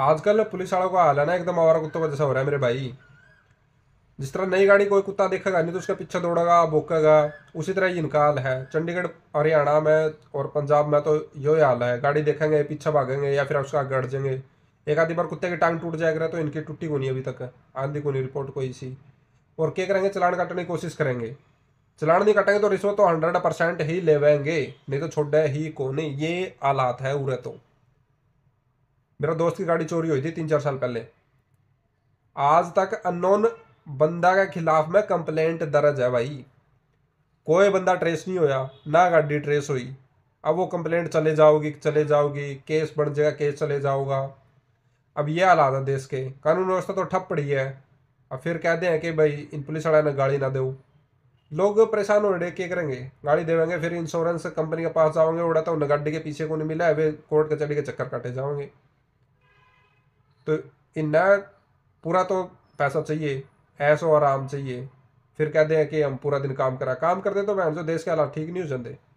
आजकल पुलिस वालों का हाल है ना एकदम आवारा कुत्तों का जैसा हो रहा है मेरे भाई जिस तरह नई गाड़ी कोई कुत्ता देखेगा नहीं तो उसका पीछा दौड़ेगा भोकेगा उसी तरह ही इनका हाल है चंडीगढ़ हरियाणा में और पंजाब में तो यो ही हाल है गाड़ी देखेंगे पीछा भागेंगे या फिर उसका गड़ जाएंगे एक आधी बार कुत्ते की टांग टूट जाएगा तो इनकी टूटी को नहीं अभी तक आंधी को नहीं रिपोर्ट कोई सी और क्या करेंगे चलान काटने की कोशिश करेंगे चलान नहीं काटेंगे तो रिश्वत तो हंड्रेड परसेंट ही लेवेंगे नहीं तो छोड़ ही को नहीं ये हालात है उरे तो मेरा दोस्त की गाड़ी चोरी हुई थी तीन चार साल पहले आज तक अनोन बंदा के खिलाफ में कंप्लेंट दर्ज है भाई कोई बंदा ट्रेस नहीं होया ना गाड़ी ट्रेस हुई अब वो कंप्लेंट चले जाओगी चले जाओगी केस बढ़ जाएगा केस चले जाओगा अब ये हालात है देश के कानून व्यवस्था तो ठप पड़ी है अब फिर कहते हैं कि भाई इन पुलिस वाले ने गाड़ी ना दो लोग परेशान हो रहे क्या करेंगे गाड़ी देवेंगे फिर इंश्योरेंस कंपनी के पास जाओगे उड़ा तो गाड़ी के पीछे को नहीं मिला है वे कोर्ट कचहरी के चक्कर काटे जाओगे तो इन्ना पूरा तो पैसा चाहिए ऐसो आराम चाहिए फिर कहते हैं कि हम पूरा दिन काम करा काम करते तो बहन जो देश के हालात ठीक नहीं हो जाते